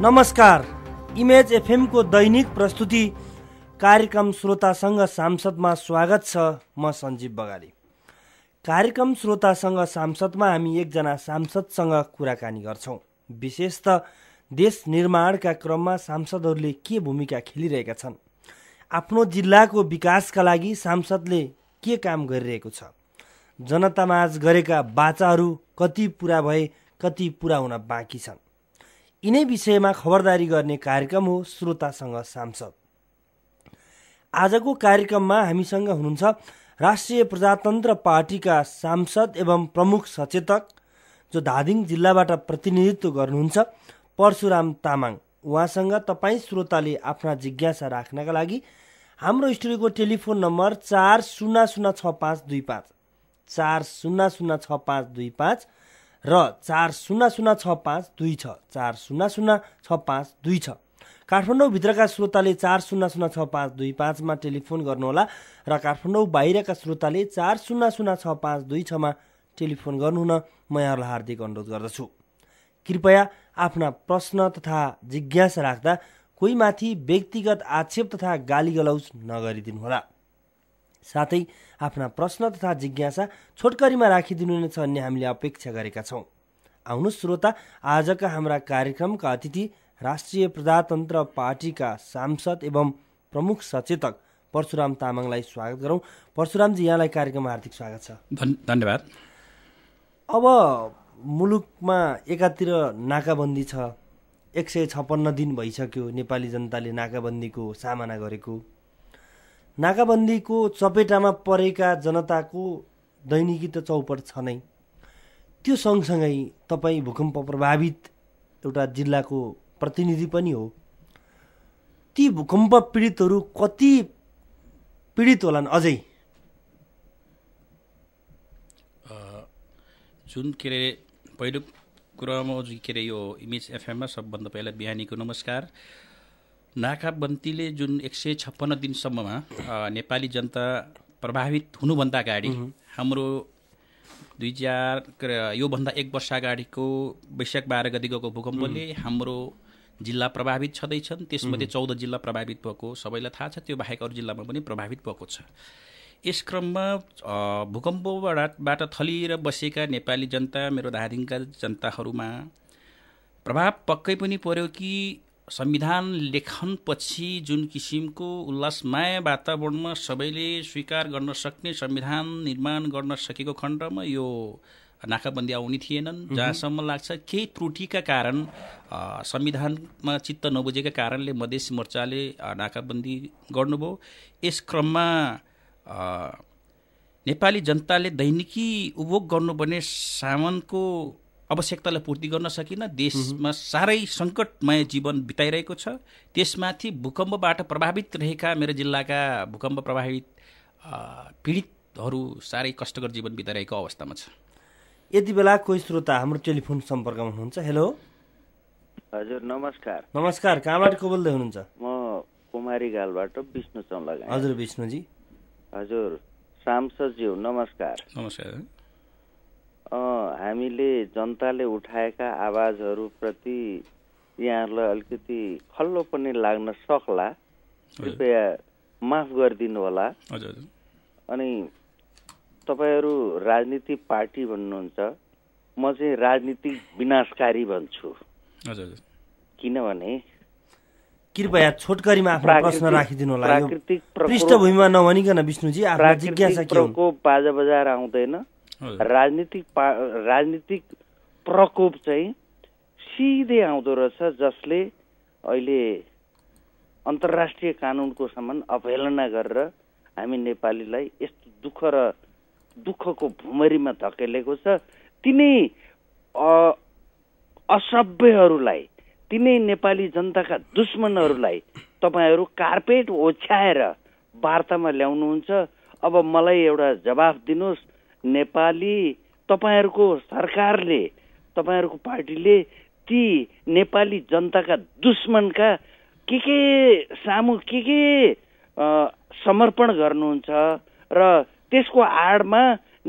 नमस्कार इमेज एफएमको दैनिक प्रस्तुति कार्यक्रम श्रोतासँग सांसदमा स्वागत छ म सञ्जीव बगाली कार्यक्रम श्रोतासँग सांसदमा हामी एकजना सांसदसँग कुराकानी गर्छौँ विशेष त देश निर्माणका क्रममा सांसदहरूले के भूमिका खेलिरहेका छन् आफ्नो जिल्लाको विकासका लागि सांसदले के काम गरिरहेको छ जनतामाझ गरेका बाचाहरू कति पुरा भए कति पुरा हुन बाँकी छन् यिनै विषयमा खबरदारी गर्ने कार्यक्रम हो श्रोतासँग सांसद आजको कार्यक्रममा हामीसँग हुनुहुन्छ राष्ट्रिय प्रजातन्त्र पार्टीका सांसद एवं प्रमुख सचेतक जो धादिङ जिल्लाबाट प्रतिनिधित्व गर्नुहुन्छ परशुराम तामाङ उहाँसँग तपाईँ श्रोताले आफ्ना जिज्ञासा राख्नका लागि हाम्रो स्टुडियोको टेलिफोन नम्बर चार शून्य शून्य छ पाँच दुई पाँच चार शून्य शून्य छ पाँच दुई पाँच र चार शून्य शून्य छ पाँच दुई छ चार शून्य शून्य छ पाँच दुई छ काठमाडौँभित्रका श्रोताले चार शून्य शून्य छ पाँच दुई पाँचमा टेलिफोन गर्नुहोला र काठमाडौँ बाहिरका श्रोताले चार शून्य शून्य छ पाँच दुई छमा टेलिफोन गर्नुहुन म यहाँहरूलाई हार्दिक अनुरोध गर्दछु कृपया आफ्ना प्रश्न तथा जिज्ञासा राख्दा कोहीमाथि व्यक्तिगत आक्षेप तथा गाली गलौज नगरिदिनुहोला साथै आफ्ना प्रश्न तथा जिज्ञासा छोटकरीमा राखिदिनुहुनेछ भन्ने हामीले अपेक्षा गरेका छौँ आउनु श्रोता आजका हाम्रा कार्यक्रमका अतिथि राष्ट्रिय प्रजातन्त्र पार्टीका सांसद एवं प्रमुख सचेतक परशुराम तामाङलाई स्वागत गरौँ परशुरामजी यहाँलाई कार्यक्रममा हार्दिक स्वागत छ धन्यवाद अब मुलुकमा एकातिर नाकाबन्दी छ एक सय छप्पन्न दिन भइसक्यो नेपाली जनताले नाकाबन्दीको सामना गरेको नाकाबन्दीको चपेटामा परेका जनताको दैनिकी त चौपट छ नै त्यो सँगसँगै तपाईँ भूकम्प प्रभावित एउटा जिल्लाको प्रतिनिधि पनि हो ती भूकम्प पीडितहरू कति पीडित होलान् अझै जुन के अरे पहिलो कुरामा के अरे यो इमेज एफएममा सबभन्दा पहिला बिहानीको नमस्कार नाकाबन्दीले जुन एक सय छप्पन्न दिनसम्ममा नेपाली जनता प्रभावित हुनुभन्दा अगाडि हाम्रो दुई हजार योभन्दा एक वर्ष अगाडिको वैशाख बाह्र गति गएको भूकम्पले हाम्रो जिल्ला प्रभावित छँदैछन् त्यसमध्ये चौध जिल्ला प्रभावित भएको सबैलाई थाहा छ त्यो बाहेक अरू जिल्लामा पनि प्रभावित भएको छ यस क्रममा भूकम्पबाट थलिएर बसेका नेपाली जनता मेरो दार्जिलिङका जनताहरूमा प्रभाव पक्कै पनि पर्यो कि संविधान लेखनपछि जुन किसिमको उल्लासमय वातावरणमा सबैले स्वीकार गर्न सक्ने संविधान निर्माण गर्न सकेको खण्डमा यो नाकाबन्दी आउने थिएनन् जहाँसम्म लाग्छ केही त्रुटिका कारण संविधानमा चित्त नबुझेका कारणले मधेस मोर्चाले नाकाबन्दी गर्नुभयो यस क्रममा नेपाली जनताले दैनिकी उपभोग गर्नुपर्ने सामानको आवश्यकतालाई पूर्ति गर्न सकिन देशमा साह्रै सङ्कटमय जीवन बिताइरहेको छ त्यसमाथि भूकम्पबाट प्रभावित रहेका मेरो जिल्लाका भूकम्प प्रभावित पीडितहरू साह्रै कष्टकर जीवन बिताइरहेको अवस्थामा छ यति बेला कोही श्रोता हाम्रो टेलिफोन सम्पर्कमा हुनुहुन्छ हेलो हजुर नमस्कार नमस्कार कहाँबाट को बोल्दै हुनुहुन्छ म कुमारी गालबाट विष्णु चौलागाई हजुर विष्णुजी हजुर सांसदज्यू नमस्कार नमस्कार हामीले जनताले उठाएका आवाजहरूप्रति यहाँहरूलाई अलिकति खल्लो पनि लाग्न सक्ला कृपया माफ गरिदिनु होला अनि तपाईँहरू राजनीति पार्टी भन्नुहुन्छ म चाहिँ राजनीतिक विनाशकारी भन्छु किनभने कृपया छोटकरीमा आफ्नो प्रश्न राखिदिनु होला प्राकृतिक पृष्ठभूमिमा नभनिकन विष्णुजी आफ्नो जिज्ञासा प्रकोप बाजा बजार आउँदैन राजनीतिक पा राजनीतिक प्रकोप चाहिँ सिधै आउँदो रहेछ जसले अहिले अन्तर्राष्ट्रिय कानुनको सम्बन्ध अवहेलना गरेर हामी नेपालीलाई यस्तो दुःख र दुःखको भुमरीमा धकेलेको छ तिनै असभ्यहरूलाई तिनै नेपाली जनताका दुश्मनहरूलाई तपाईँहरू कार्पेट ओछ्याएर वार्तामा ल्याउनुहुन्छ अब मलाई एउटा जवाफ दिनुहोस् नेपाली तपाईँहरूको सरकारले तपाईँहरूको पार्टीले ती नेपाली जनताका दुश्मनका के के सामु के के समर्पण गर्नुहुन्छ र त्यसको आडमा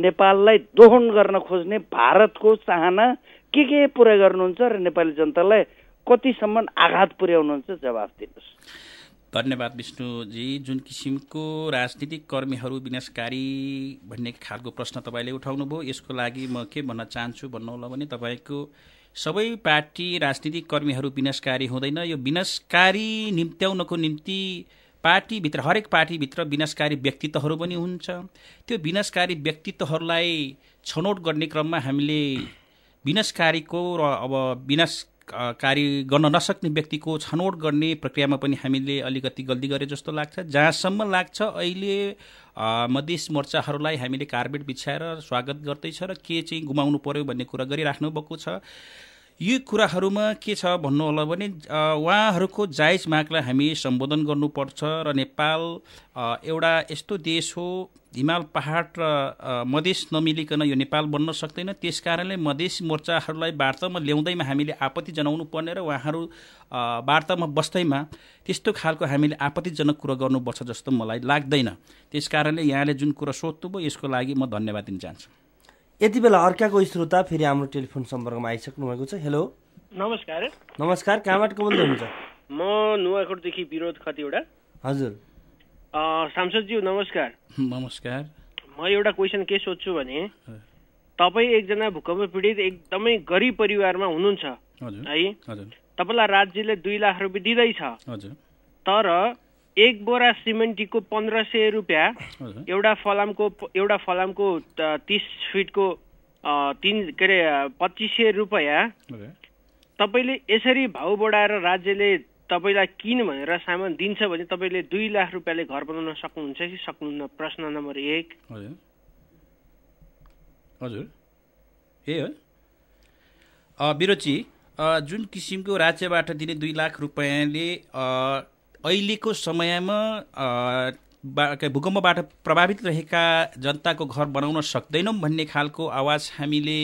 नेपाललाई दोहन गर्न खोज्ने भारतको चाहना के के पुरा गर्नुहुन्छ र नेपाली जनतालाई कतिसम्म आघात पुर्याउनुहुन्छ जवाफ दिनुहोस् धन्यवाद विष्णुजी जुन किसिमको राजनीतिक कर्मीहरू विनाशकारी भन्ने खालको प्रश्न तपाईँले उठाउनुभयो यसको लागि म के भन्न चाहन्छु भन्नुहोला भने तपाईँको सबै पार्टी राजनीतिक कर्मीहरू विनाशकारी हुँदैन यो विनाशकारी निम्त्याउनको निम्ति पार्टीभित्र हरेक पार्टीभित्र विनाशकारी व्यक्तित्वहरू पनि हुन्छ त्यो विनाशकारी व्यक्तित्वहरूलाई छनौट गर्ने क्रममा हामीले विनाशकारीको र अब विनाश कार्य गर्न नसक्ने व्यक्तिको छनौट गर्ने प्रक्रियामा पनि हामीले अलिकति गल्ती गरे जस्तो लाग्छ जहाँसम्म लाग्छ अहिले मधेस मोर्चाहरूलाई हामीले कार्बेट बिछ्याएर स्वागत गर्दैछ र के चाहिँ गुमाउनु पर्यो भन्ने कुरा गरिराख्नु भएको छ यी कुराहरूमा के छ भन्नु होला भने उहाँहरूको जायज मागलाई हामी सम्बोधन गर्नुपर्छ र नेपाल एउटा यस्तो देश हो हिमाल पहाड र मधेस नमिलिकन यो नेपाल बन्न सक्दैन त्यस कारणले मधेस मोर्चाहरूलाई वार्तामा ल्याउँदैमा हामीले आपत्ति जनाउनु पर्ने र उहाँहरू वार्तामा बस्दैमा त्यस्तो खालको हामीले आपत्तिजनक कुरो गर्नुपर्छ जस्तो मलाई लाग्दैन त्यस कारणले यहाँले जुन कुरा सोध्नुभयो यसको लागि म धन्यवाद दिन चाहन्छु यति बेला अर्काको श्रोता फेरि हाम्रो टेलिफोन सम्पर्कमा आइसक्नु भएको छ हेलो नमस्कार नमस्कार कहाँबाट को बोल्दै हुनुहुन्छ म नुवाकोटदेखि विरोध कतिवटा हजुर सांसदज्यू नमस्कार नमस्कार म एउटा क्वेसन के सोध्छु भने तपाईँ एकजना भूकम्प पीडित एकदमै गरिब परिवारमा हुनुहुन्छ है तपाईँलाई राज्यले दुई लाख रुपियाँ दिँदैछ तर एक बोरा सिमेन्टीको पन्ध्र सय रुपियाँ एउटा फलामको एउटा फलामको तिस फिटको तिन के अरे पच्चिस सय रुपियाँ तपाईँले यसरी भाउ बढाएर राज्यले तपाईँलाई किन भनेर सामान दिन्छ भने तपाईँले दुई लाख रुपियाँले घर बनाउन सक्नुहुन्छ कि सक्नुहुन्न प्रश्न नम्बर एक हजुर ए हो विरोची जुन किसिमको राज्यबाट दिने दुई लाख रुपियाँले अहिलेको समयमा भूकम्पबाट प्रभावित रहेका जनताको घर बनाउन सक्दैनौँ भन्ने खालको आवाज हामीले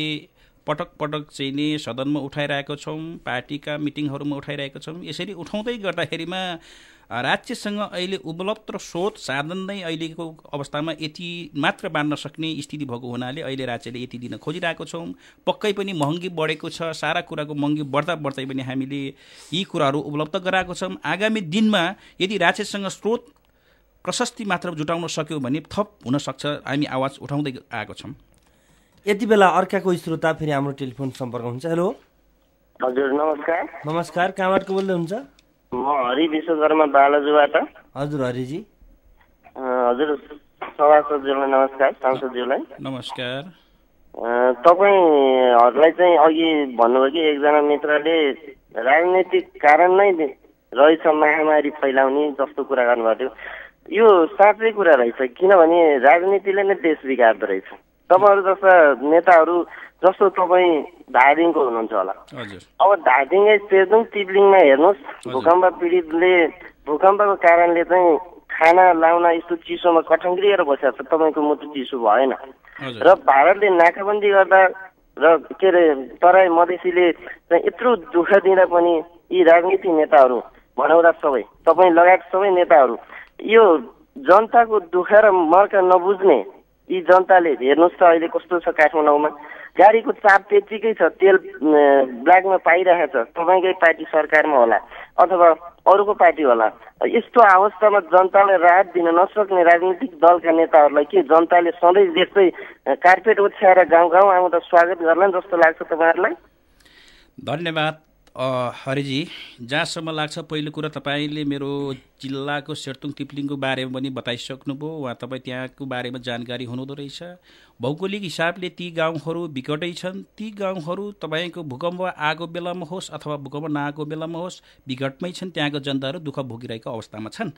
पटक पटक चाहिँ नै सदनमा उठाइरहेको छौँ पार्टीका मिटिङहरूमा उठाइरहेको छौँ यसरी उठाउँदै गर्दाखेरिमा राज्यसँग अहिले उपलब्ध स्रोत साधन नै अहिलेको अवस्थामा यति मात्र बाँड्न सक्ने स्थिति भएको हुनाले अहिले राज्यले यति दिन खोजिरहेको छौँ पक्कै पनि महँगी बढेको छ सारा कुराको महँगी बढ्दा बढ्दै पनि हामीले यी कुराहरू उपलब्ध गराएको छौँ आगामी दिनमा यदि राज्यसँग स्रोत प्रशस्ति मात्र जुटाउन सक्यो भने थप हुनसक्छ हामी आवाज उठाउँदै आएको छौँ यति बेला अर्काको श्रोता फेरि हाम्रो टेलिफोन सम्पर्क हुन्छ हेलो हजुर नमस्कार नमस्कार कहाँबाट बोल्दै हुन्छ म हरि विश्वकर्मा बालजुबाट हजुर हरिजी हजुर सभासदज्यूलाई नमस्कार सांसदज्यूलाई नमस्कार तपाईँहरूलाई चाहिँ अघि भन्नुभयो कि एकजना मित्रले राजनैतिक कारण नै रहेछ महामारी फैलाउने जस्तो कुरा गर्नुभएको थियो यो साँच्चै कुरा रहेछ किनभने राजनीतिले नै देश बिगार्दो रहेछ तपाईँहरू जस्ता नेताहरू जस्तो तपाईँ धादिङको हुनुहुन्छ होला अब धादिङै पेदुङ टिप्लिङमा हेर्नुहोस् भूकम्प पीडितले भूकम्पको कारणले चाहिँ खाना लाउन यस्तो चिसोमा कठङ्ग्रिएर बसेको छ तपाईँको मुटु चिसो भएन र भारतले नाकाबन्दी गर्दा र के अरे तराई मधेसीले यत्रो दुःख दिँदा पनि यी राजनीति नेताहरू भनौँदा सबै तपाईँ लगायत सबै नेताहरू यो जनताको दुःख र मर्का नबुझ्ने यी जनताले हेर्नुहोस् त अहिले कस्तो छ काठमाडौँमा गाडीको चाप त्यत्तिकै छ तेल ब्ल्याकमा पाइरहेको छ तपाईँकै पार्टी सरकारमा होला अथवा अरूको पार्टी होला यस्तो अवस्थामा जनतालाई राहत दिन नसक्ने राजनीतिक दलका नेताहरूलाई के जनताले सधैँ जस्तै कार्पेट ओछ्याएर गाउँ गाउँ आउँदा स्वागत गर्ला जस्तो लाग्छ तपाईँहरूलाई धन्यवाद हरिजी जहाँसम्म लाग्छ पहिलो कुरा तपाईँले मेरो जिल्लाको सेर्तुङ टिप्लिङको बारेमा पनि बताइसक्नुभयो वा तपाईँ त्यहाँको बारेमा जानकारी हुनुहुँदो रहेछ भौगोलिक हिसाबले ती गाउँहरू विकटै छन् ती गाउँहरू तपाईँको भूकम्प आएको बेलामा होस् अथवा भूकम्प नआएको बेलामा होस् विकटमै छन् त्यहाँको जनताहरू दुःख भोगिरहेको अवस्थामा छन्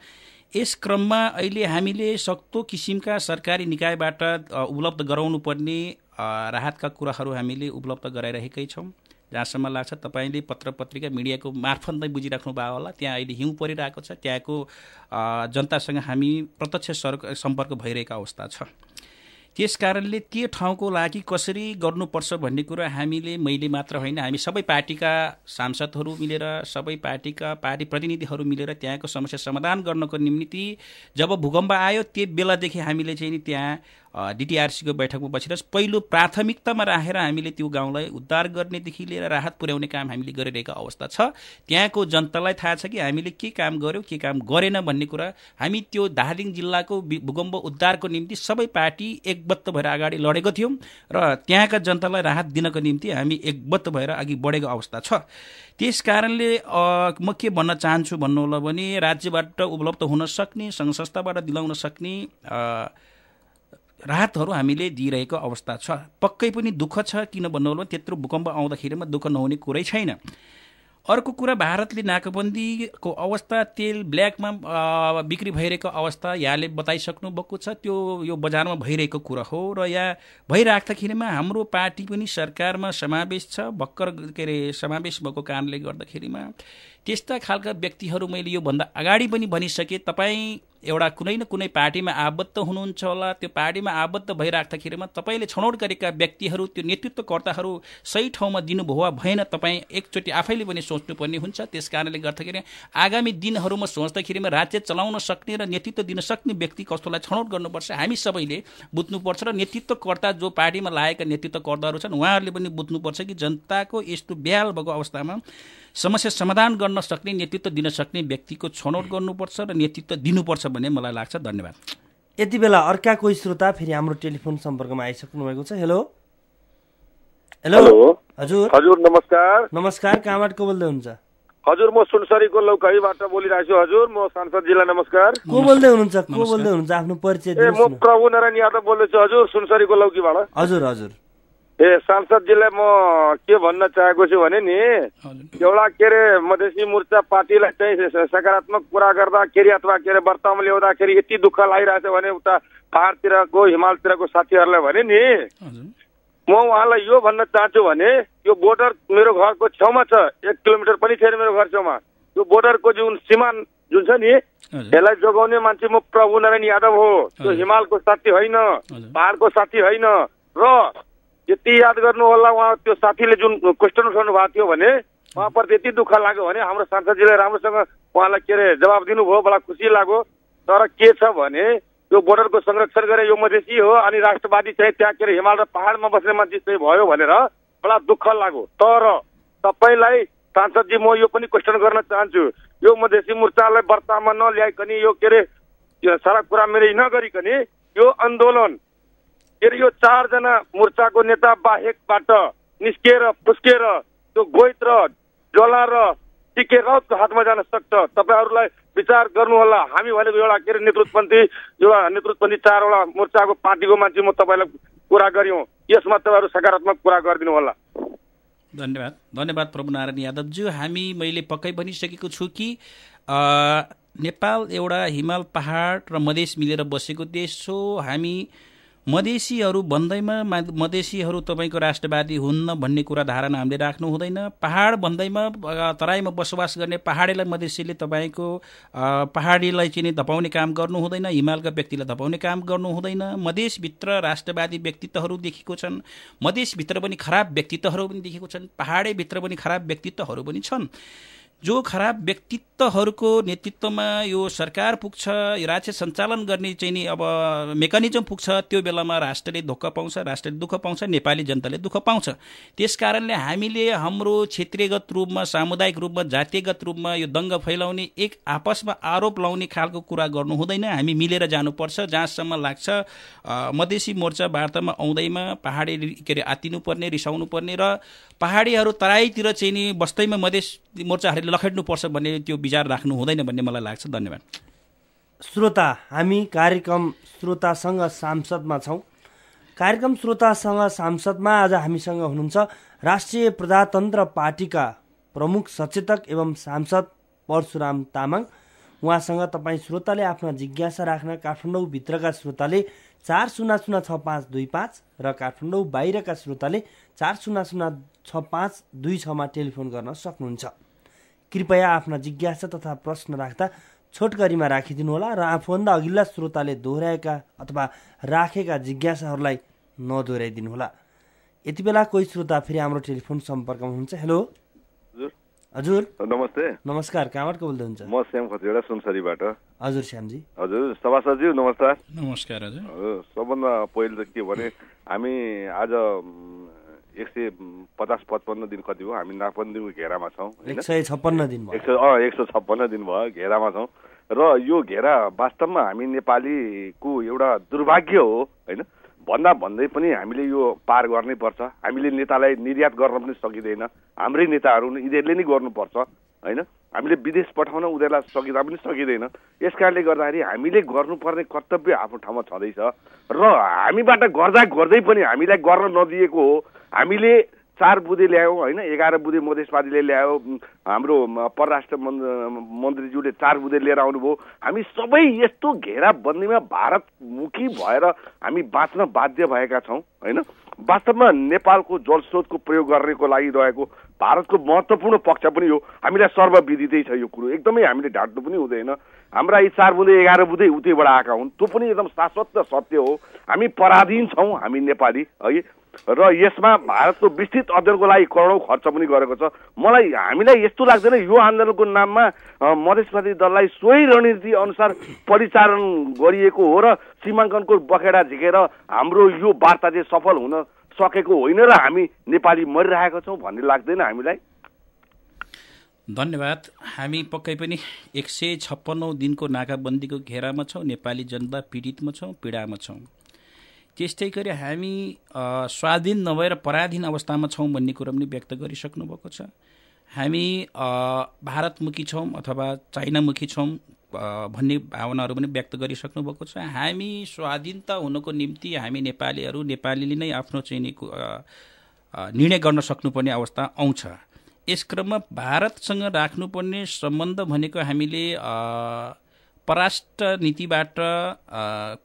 यस क्रममा अहिले हामीले सक्तो किसिमका सरकारी निकायबाट उपलब्ध गराउनु पर्ने राहतका कुराहरू हामीले उपलब्ध गराइरहेकै छौँ जहाँसम्म लाग्छ तपाईँले पत्र पत्रिका मिडियाको मार्फत नै बुझिराख्नु भयो होला त्यहाँ अहिले हिउँ परिरहेको छ त्यहाँको जनतासँग हामी प्रत्यक्ष सर सम्पर्क भइरहेको अवस्था छ त्यस कारणले त्यो ठाउँको लागि कसरी गर्नुपर्छ भन्ने कुरा हामीले मैले मात्र होइन हामी सबै पार्टीका सांसदहरू मिलेर सबै पार्टीका पार्टी प्रतिनिधिहरू मिलेर त्यहाँको समस्या समाधान गर्नको निम्ति जब भूकम्प आयो त्यो बेलादेखि हामीले चाहिँ नि त्यहाँ डिटिआरसीको बैठकमा बसेर पहिलो प्राथमिकतामा राखेर हामीले त्यो गाउँलाई उद्धार गर्नेदेखि लिएर राहत पुर्याउने काम हामीले गरिरहेको अवस्था छ त्यहाँको जनतालाई थाहा छ कि हामीले के काम गर्यो के काम गरेन भन्ने कुरा हामी त्यो दार्जिलिङ जिल्लाको भूकम्प उद्धारको निम्ति सबै पार्टी एकबद्ध भएर अगाडि लडेको थियौँ र त्यहाँका जनतालाई राहत दिनको निम्ति हामी एकबद्ध भएर अघि बढेको अवस्था छ त्यस कारणले म के भन्न चाहन्छु भन्नुहोला भने राज्यबाट उपलब्ध हुन सक्ने सङ्घ संस्थाबाट दिलाउन सक्ने राहतहरू हामीले दिइरहेको अवस्था छ पक्कै पनि दुःख छ किन भन्नु त्यत्रो भूकम्प आउँदाखेरिमा दुःख नहुने कुरै छैन अर्को कुरा भारतले नाकाबन्दीको अवस्था तेल ब्ल्याकमा बिक्री भइरहेको अवस्था यहाँले बताइसक्नु भएको छ त्यो यो बजारमा भइरहेको कुरा हो र यहाँ भइराख्दाखेरिमा हाम्रो पार्टी पनि सरकारमा समावेश छ भर्खर के अरे समावेश भएको कारणले गर्दाखेरिमा त्यस्ता खालका व्यक्तिहरू मैले योभन्दा अगाडि पनि भनिसकेँ तपाईँ एउटा कुनै न कुनै पार्टीमा आबद्ध हुनुहुन्छ होला त्यो पार्टीमा आबद्ध भइराख्दाखेरिमा तपाईँले छनौट गरेका व्यक्तिहरू त्यो नेतृत्वकर्ताहरू सही ठाउँमा दिनुभयो वा भएन तपाईँ एकचोटि आफैले पनि सोच्नुपर्ने हुन्छ त्यस कारणले गर्दाखेरि आगामी दिनहरूमा सोच्दाखेरिमा राज्य चलाउन सक्ने र नेतृत्व दिन सक्ने व्यक्ति कस्तोलाई छनौट गर्नुपर्छ हामी सबैले बुझ्नुपर्छ र नेतृत्वकर्ता जो पार्टीमा लागेका नेतृत्वकर्ताहरू छन् उहाँहरूले पनि बुझ्नुपर्छ कि जनताको यस्तो ब्याल भएको अवस्थामा समस्या समाधान गर्न सक्ने नेतृत्व दिन सक्ने व्यक्तिको छनौट गर्नुपर्छ र नेतृत्व दिनुपर्छ भन्ने मलाई लाग्छ धन्यवाद यति बेला अर्का कोही श्रोता फेरि हाम्रो टेलिफोन सम्पर्कमा आइसक्नु भएको छ हेलो हेलो हजुर हजुर नमस्कार नमस्कार कहाँबाट को बोल्दै हुनुहुन्छ हजुर म सुनसरीको लौकाहीबाट बोलिरहेको छु हजुर म सांसद जिल्ला नमस्कार को बोल्दै हुनुहुन्छ को बोल्दै हुनुहुन्छ आफ्नो परिचय म प्रभु नारायण यादव बोल्दैछु हजुर सुनसरीको लौकीबाट हजुर हजुर ए सांसदजीलाई म के भन्न चाहेको छु भने नि एउटा के अरे मधेसी मोर्चा पार्टीलाई चाहिँ सकारात्मक कुरा गर्दाखेरि अथवा के अरे वर्तमान ल्याउँदाखेरि यति दुःख लागिरहेछ भने उता पाहाडतिरको हिमालतिरको साथीहरूलाई भने नि म उहाँलाई यो भन्न चाहन्छु भने यो बोर्डर मेरो घरको छेउमा छ एक किलोमिटर पनि छैन मेरो घर छेउमा यो बोर्डरको जुन सिमान जुन छ नि यसलाई जोगाउने मान्छे म प्रभु नारायण यादव हो त्यो हिमालको साथी होइन पाहाडको साथी होइन र यति याद गर्नु होला उहाँ त्यो साथीले जुन क्वेसन उठाउनु भएको थियो भने उहाँप्रति यति दुःख लाग्यो भने हाम्रो सांसदजीले राम्रोसँग उहाँलाई के अरे जवाब दिनुभयो मलाई खुसी लाग्यो तर के छ भने यो बोर्डरको संरक्षण गरे यो मधेसी हो अनि राष्ट्रवादी चाहिँ त्यहाँ के अरे हिमाल र पहाडमा बस्ने मान्छे चाहिँ भयो भनेर बडा दुःख लाग्यो तर तपाईँलाई सांसदजी म यो पनि क्वेसन गर्न चाहन्छु यो मधेसी मोर्चालाई वर्तामा नल्याइकन यो के अरे सारा कुरा मेरो नगरिकन यो आन्दोलन फेरि यो चारजना मोर्चाको नेता बाहेकबाट निस्किएर फुस्किएर त्यो गोइत र डोला र टिके राउतको हातमा जान सक्छ तपाईँहरूलाई विचार गर्नुहोला हामी भनेको एउटा के अरे नेतृत्वपन्थी एउटा नेतृत्वपन्थी चारवटा मोर्चाको पार्टीको मान्छे म तपाईँलाई कुरा गऱ्यौँ यसमा तपाईँहरू सकारात्मक कुरा गरिदिनु होला धन्यवाद धन्यवाद प्रभु प्रभुनारायण यादवज्यू हामी मैले पक्कै भनिसकेको छु कि नेपाल एउटा हिमाल पहाड र मधेस मिलेर बसेको देश हो हामी मधेसीहरू भन्दैमा मधेसीहरू तपाईँको राष्ट्रवादी हुन्न भन्ने कुरा धारणा हामीले राख्नु हुँदैन पहाड भन्दैमा तराईमा बसोबास गर्ने पहाडीलाई मधेसीले तपाईँको पहाडीलाई चाहिँ धपाउने काम गर्नु हुँदैन हिमालका व्यक्तिलाई धपाउने काम गर्नु हुँदैन मधेसभित्र राष्ट्रवादी व्यक्तित्वहरू देखेको छन् मधेसभित्र पनि खराब व्यक्तित्वहरू पनि देखेको छन् पहाडैभित्र पनि खराब व्यक्तित्वहरू पनि छन् जो खराब व्यक्तित्वहरूको नेतृत्वमा यो सरकार पुग्छ यो राज्य सञ्चालन गर्ने चाहिँ नि अब मेकानिजम पुग्छ त्यो बेलामा राष्ट्रले धोका पाउँछ राष्ट्रले दुःख पाउँछ नेपाली जनताले दुःख पाउँछ त्यस कारणले हामीले हाम्रो क्षेत्रीयगत रूपमा सामुदायिक रूपमा जातीयगत रूपमा यो दङ्ग फैलाउने एक आपसमा आरोप लाउने खालको कुरा गर्नु हुँदैन हामी मिलेर जानुपर्छ जहाँसम्म लाग्छ मधेसी मोर्चा वार्तामा आउँदैमा पाहाडी के अरे आतिनुपर्ने पर्ने र पाहाडीहरू तराईतिर चाहिँ नि बस्दैमा मधेस मोर्चाहरूले लखेट्नुपर्छ भन्ने त्यो विचार राख्नु हुँदैन भन्ने मलाई लाग्छ धन्यवाद श्रोता हामी कार्यक्रम श्रोतासँग सांसदमा छौँ कार्यक्रम श्रोतासँग सांसदमा आज हामीसँग हुनुहुन्छ राष्ट्रिय प्रजातन्त्र पार्टीका प्रमुख सचेतक एवं सांसद परशुराम तामाङ उहाँसँग तपाईँ श्रोताले आफ्ना जिज्ञासा राख्न काठमाडौँभित्रका श्रोताले चार शून्य शून्य छ पाँच दुई पाँच र काठमाडौँ बाहिरका श्रोताले चार शून्य शून्य छ पाँच दुई छमा टेलिफोन गर्न सक्नुहुन्छ कृपया आफ्ना जिज्ञासा तथा प्रश्न राख्दा छोटकरीमा राखिदिनुहोला र आफूभन्दा अघिल्ला श्रोताले दोहोऱ्याएका अथवा राखेका जिज्ञासाहरूलाई नदोहोऱ्याइदिनुहोला यति बेला कोही श्रोता फेरि हाम्रो टेलिफोन सम्पर्कमा हुनुहुन्छ हेलो हजुर नमस्ते नमस्कार कहाँबाट बोल्दै हुन्छ म श्याम खतिवडा सुनसरीबाट हजुर श्यामजी हजुर सभासदज्यू नमस्कार नमस्कार हजुर सबभन्दा पहिलो त के भने हामी आज एक सय पचास पचपन्न दिन कति भयो हामी नापन्न दिनको घेरामा छौँ एक सय छप्पन्न दिन एक सय अँ एक सय छप्पन्न दिन भयो घेरामा छौँ र यो घेरा वास्तवमा हामी नेपालीको एउटा दुर्भाग्य हो होइन भन्दा भन्दै पनि हामीले यो पार गर्नै पर्छ हामीले नेतालाई निर्यात गर्न पनि सकिँदैन हाम्रै नेताहरू यिनीहरूले नै गर्नुपर्छ होइन हामीले विदेश पठाउन उनीहरूलाई सकिँदा पनि सकिँदैन यस कारणले गर्दाखेरि हामीले गर्नुपर्ने कर्तव्य आफ्नो ठाउँमा छँदैछ र हामीबाट गर्दा गर्दै पनि हामीलाई गर्न नदिएको हो हामीले चार बुधे ल्यायौँ होइन एघार बुधे मधेसवादीले ल्यायो हाम्रो परराष्ट्र मन्त्रीज्यूले चार बुधे लिएर आउनुभयो हामी सबै यस्तो घेराबन्दीमा भारतमुखी भएर हामी बाँच्न बाध्य भएका छौँ होइन वास्तवमा नेपालको जलस्रोतको प्रयोग गर्नेको लागि रहेको भारतको महत्त्वपूर्ण पक्ष पनि हो हामीलाई सर्वविदितै छ यो कुरो एकदमै हामीले ढाँट्नु पनि हुँदैन हाम्रा यी चार बुँदै एघार बुँदै उतैबाट आएका हुन् त्यो पनि एकदम शाश्वत सत्य हो हामी पराधीन छौँ हामी नेपाली है र यसमा भारतको विस्तृत अध्ययनको लागि करोडौँ खर्च पनि गरेको छ मलाई हामीलाई यस्तो लाग्दैन यो आन्दोलनको नाममा मधेसवादी दललाई सोही रणनीति अनुसार परिचालन गरिएको हो र सीमाङ्कनको बखेडा झिकेर हाम्रो यो वार्ता चाहिँ सफल हुन सकेको होइन र हामी नेपाली मरिरहेका छौँ भन्ने लाग्दैन हामीलाई धन्यवाद हामी पक्कै पनि एक सय छप्पन्नौ दिनको नाकाबन्दीको घेरामा छौँ नेपाली जनता पीडितमा छौँ पीडामा छौँ त्यस्तै गरी हामी स्वाधीन नभएर पराधीन अवस्थामा छौँ भन्ने कुरो पनि व्यक्त गरिसक्नु भएको छ हामी भारतमुखी छौँ अथवा चाइनामुखी छौँ भन्ने भावनाहरू पनि व्यक्त गरिसक्नु भएको छ हामी स्वाधीनता हुनको निम्ति हामी नेपालीहरू नेपालीले नै आफ्नो नि निर्णय गर्न सक्नुपर्ने अवस्था आउँछ यस क्रममा भारतसँग राख्नुपर्ने सम्बन्ध भनेको हामीले पराष्ट्र नीतिबाट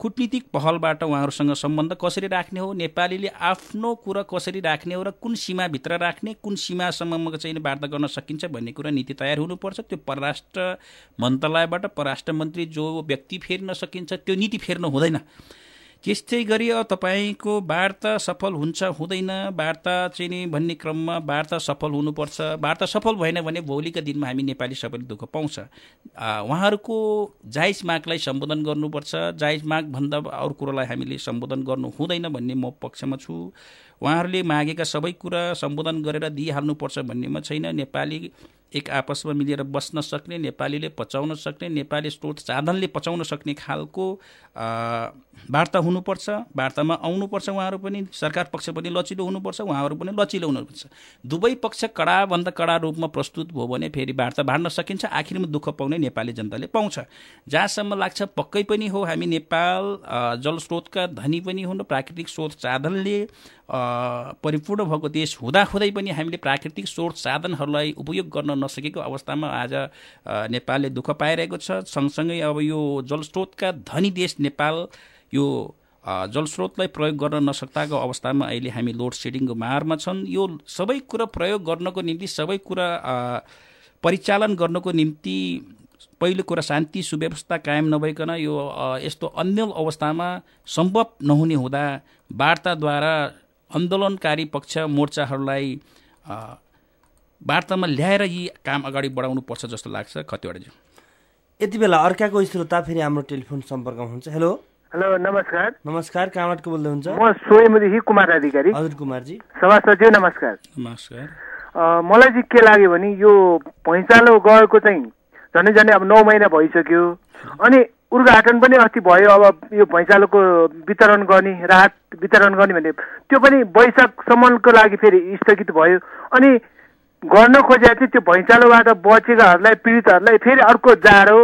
कुटनीतिक पहलबाट उहाँहरूसँग सम्बन्ध कसरी राख्ने हो नेपालीले आफ्नो कुरा कसरी राख्ने हो र कुन सीमाभित्र राख्ने कुन सीमासम्म चाहिँ वार्ता गर्न सकिन्छ भन्ने कुरा नीति तयार हुनुपर्छ त्यो परराष्ट्र मन्त्रालयबाट परराष्ट्र मन्त्री जो व्यक्ति फेर्न सकिन्छ त्यो नीति फेर्नु हुँदैन त्यस्तै गरी तपाईँको वार्ता सफल हुन्छ हुँदैन वार्ता चाहिँ नि भन्ने क्रममा वार्ता सफल हुनुपर्छ वार्ता सफल भएन भने भोलिका दिनमा हामी नेपाली सबैले दुःख पाउँछ उहाँहरूको जायज मागलाई सम्बोधन गर्नुपर्छ जायज मागभन्दा अरू कुरोलाई हामीले सम्बोधन गर्नु हुँदैन भन्ने म पक्षमा छु उहाँहरूले मागेका सबै कुरा सम्बोधन गरेर दिइहाल्नुपर्छ भन्नेमा छैन नेपाली एक आपसमा मिलेर बस्न सक्ने नेपालीले पचाउन सक्ने नेपाली स्रोत साधनले पचाउन सक्ने खालको वार्ता हुनुपर्छ वार्तामा आउनुपर्छ उहाँहरू पनि सरकार पक्ष पनि लचिलो हुनुपर्छ उहाँहरू पनि लचिलो हुनुपर्छ दुवै पक्ष कडाभन्दा कडा रूपमा प्रस्तुत भयो भने फेरि वार्ता बाँड्न सकिन्छ आखिरमा दुःख पाउने नेपाली जनताले पाउँछ जहाँसम्म लाग्छ पक्कै पनि हो हामी नेपाल जलस्रोतका धनी पनि हुनु प्राकृतिक स्रोत साधनले परिपूर्ण भएको देश हुँदाहुँदै पनि हामीले प्राकृतिक स्रोत साधनहरूलाई उपयोग गर्न नसकेको अवस्थामा आज नेपालले दुःख पाइरहेको छ सँगसँगै अब यो जलस्रोतका धनी देश नेपाल यो जलस्रोतलाई प्रयोग गर्न नसक्दाको अवस्थामा अहिले हामी लोड सेडिङको मारमा छन् यो सबै कुरा प्रयोग गर्नको निम्ति सबै कुरा परिचालन गर्नको निम्ति पहिलो कुरा शान्ति सुव्यवस्था कायम नभइकन यो यस्तो अन्यल अवस्थामा सम्भव नहुने हुँदा वार्ताद्वारा आन्दोलनकारी पक्ष मोर्चाहरूलाई वार्तामा ल्याएर यी काम अगाडि बढाउनु पर्छ जस्तो लाग्छ खतिवटाज्यू यति बेला अर्काको श्रोता फेरि हाम्रो टेलिफोन सम्पर्कमा हुन्छ हेलो हेलो नमस्कार नमस्कार कहाँबाट बोल्दै हुन्छ म स्वयंदेखि कुमार अधिकारी हजुर कुमारजी सभासदज्यू नमस्कार नमस्कार मलाई चाहिँ के लाग्यो भने यो भैँचालो गएको चाहिँ झन्डै झन्डै अब नौ महिना भइसक्यो अनि उद्घाटन पनि अस्ति भयो अब यो भैँचालोको वितरण गर्ने राहत वितरण गर्ने भने त्यो पनि वैशाखसम्मको लागि फेरि स्थगित भयो अनि गर्न खोजेपछि चाहिँ त्यो भैँचालोबाट बचेकाहरूलाई पीडितहरूलाई फेरि अर्को जाडो